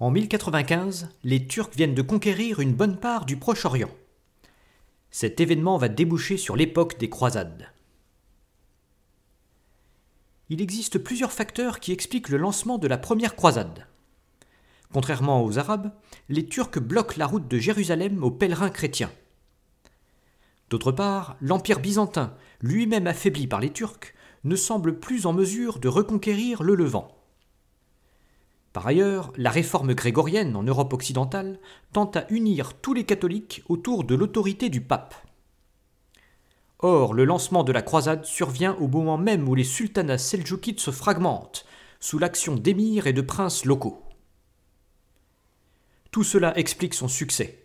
En 1095, les Turcs viennent de conquérir une bonne part du Proche-Orient. Cet événement va déboucher sur l'époque des croisades. Il existe plusieurs facteurs qui expliquent le lancement de la première croisade. Contrairement aux Arabes, les Turcs bloquent la route de Jérusalem aux pèlerins chrétiens. D'autre part, l'Empire byzantin, lui-même affaibli par les Turcs, ne semble plus en mesure de reconquérir le Levant. Par ailleurs, la réforme grégorienne en Europe occidentale tend à unir tous les catholiques autour de l'autorité du pape. Or, le lancement de la croisade survient au moment même où les sultanats Seljoukites se fragmentent, sous l'action d'émirs et de princes locaux. Tout cela explique son succès.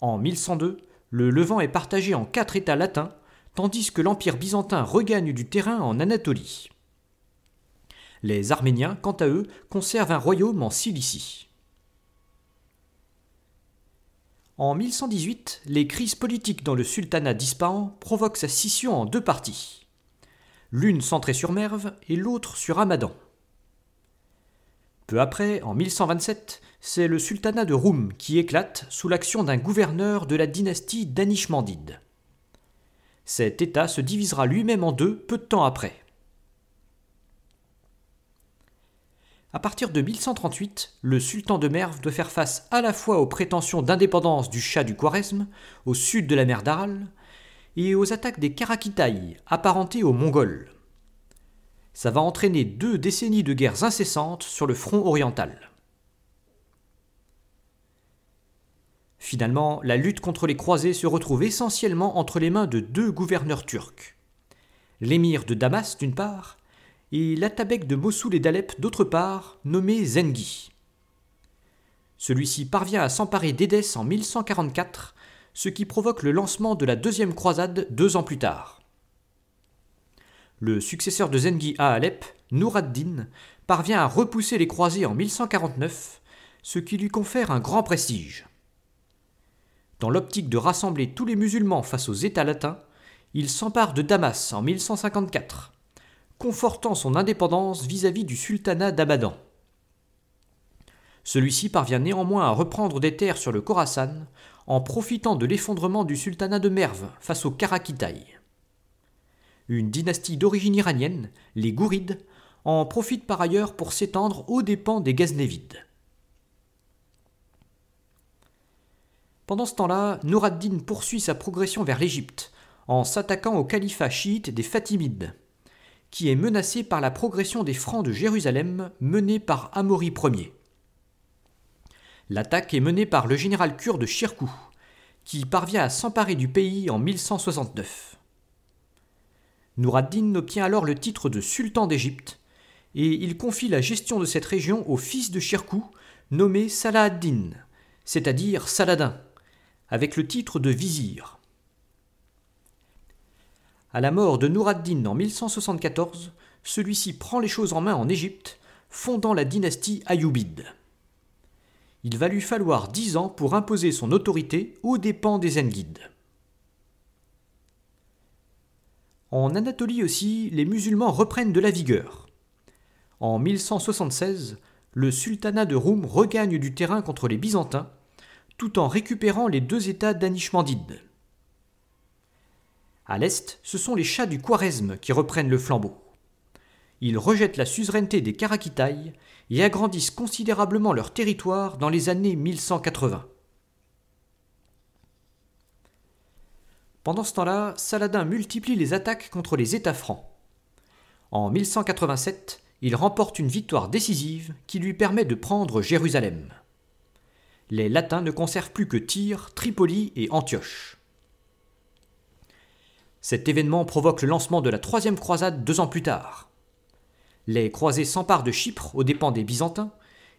En 1102, le Levant est partagé en quatre États latins, tandis que l'Empire byzantin regagne du terrain en Anatolie. Les Arméniens, quant à eux, conservent un royaume en Cilicie. En 1118, les crises politiques dans le sultanat d'Ispahan provoquent sa scission en deux parties, l'une centrée sur Merve et l'autre sur Amadan. Peu après, en 1127, c'est le sultanat de Roum qui éclate sous l'action d'un gouverneur de la dynastie d'Anishmandide. Cet État se divisera lui-même en deux peu de temps après. À partir de 1138, le sultan de Merv doit faire face à la fois aux prétentions d'indépendance du Shah du Khwarezm, au sud de la mer d'Aral, et aux attaques des Karakitaï, apparentés aux Mongols. Ça va entraîner deux décennies de guerres incessantes sur le front oriental. Finalement, la lutte contre les croisés se retrouve essentiellement entre les mains de deux gouverneurs turcs. L'émir de Damas d'une part et l'Atabek de Mossoul et d'Alep d'autre part, nommé Zengi. Celui-ci parvient à s'emparer d'Édesse en 1144, ce qui provoque le lancement de la deuxième croisade deux ans plus tard. Le successeur de Zengi à Alep, Nour ad-Din, parvient à repousser les croisés en 1149, ce qui lui confère un grand prestige. Dans l'optique de rassembler tous les musulmans face aux États latins, il s'empare de Damas en 1154 confortant son indépendance vis-à-vis du sultanat d'Abadan. Celui-ci parvient néanmoins à reprendre des terres sur le Khorasan en profitant de l'effondrement du sultanat de Merve face aux Karakitaï. Une dynastie d'origine iranienne, les Gourides, en profite par ailleurs pour s'étendre aux dépens des Ghaznévides. Pendant ce temps-là, Nouraddin poursuit sa progression vers l'Égypte en s'attaquant au califat chiite des Fatimides qui est menacé par la progression des Francs de Jérusalem menée par Amaury Ier. L'attaque est menée par le général kurde de qui parvient à s'emparer du pays en 1169. Nouraddin obtient alors le titre de sultan d'Égypte, et il confie la gestion de cette région au fils de Shirkou, nommé Salah din cest c'est-à-dire Saladin, avec le titre de vizir. À la mort de Nour din en 1174, celui-ci prend les choses en main en Égypte, fondant la dynastie Ayyubide. Il va lui falloir dix ans pour imposer son autorité aux dépens des Zengides. En Anatolie aussi, les musulmans reprennent de la vigueur. En 1176, le sultanat de Roum regagne du terrain contre les Byzantins, tout en récupérant les deux États d'Anishmandide. À l'est, ce sont les chats du Quaresme qui reprennent le flambeau. Ils rejettent la suzeraineté des Karakitaï et agrandissent considérablement leur territoire dans les années 1180. Pendant ce temps-là, Saladin multiplie les attaques contre les États francs. En 1187, il remporte une victoire décisive qui lui permet de prendre Jérusalem. Les Latins ne conservent plus que Tyr, Tripoli et Antioche. Cet événement provoque le lancement de la troisième croisade deux ans plus tard. Les croisés s'emparent de Chypre aux dépens des Byzantins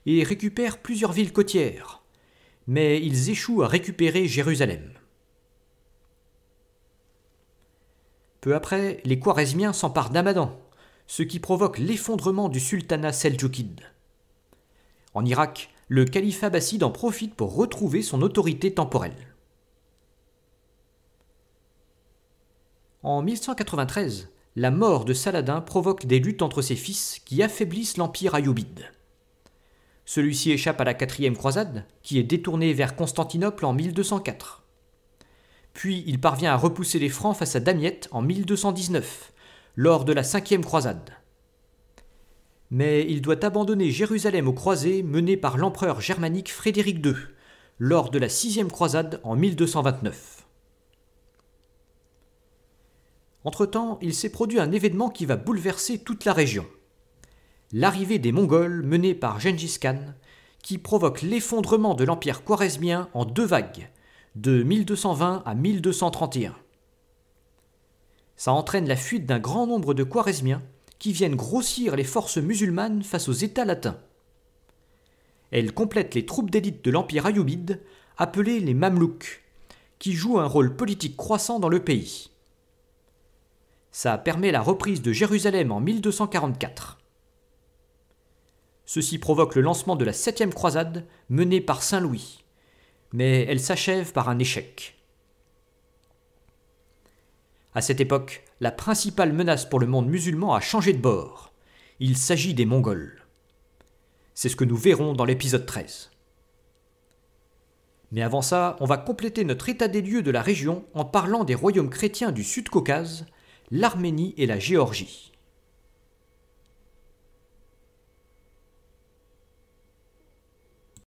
et récupèrent plusieurs villes côtières, mais ils échouent à récupérer Jérusalem. Peu après, les Khwarezmiens s'emparent d'Amadan, ce qui provoque l'effondrement du sultanat seldjoukide. En Irak, le calife abbasside en profite pour retrouver son autorité temporelle. En 1193, la mort de Saladin provoque des luttes entre ses fils qui affaiblissent l'empire ayoubide. Celui-ci échappe à la quatrième croisade, qui est détournée vers Constantinople en 1204. Puis il parvient à repousser les Francs face à Damiette en 1219, lors de la cinquième croisade. Mais il doit abandonner Jérusalem aux croisés menés par l'empereur germanique Frédéric II, lors de la sixième croisade en 1229. Entre-temps, il s'est produit un événement qui va bouleverser toute la région. L'arrivée des Mongols menés par Gengis Khan, qui provoque l'effondrement de l'empire khwarezmien en deux vagues, de 1220 à 1231. Ça entraîne la fuite d'un grand nombre de khwarezmiens qui viennent grossir les forces musulmanes face aux États latins. Elles complètent les troupes d'élite de l'empire ayoubide, appelées les Mamelouks, qui jouent un rôle politique croissant dans le pays. Ça permet la reprise de Jérusalem en 1244. Ceci provoque le lancement de la septième croisade menée par Saint Louis, mais elle s'achève par un échec. À cette époque, la principale menace pour le monde musulman a changé de bord. Il s'agit des Mongols. C'est ce que nous verrons dans l'épisode 13. Mais avant ça, on va compléter notre état des lieux de la région en parlant des royaumes chrétiens du Sud-Caucase l'Arménie et la Géorgie.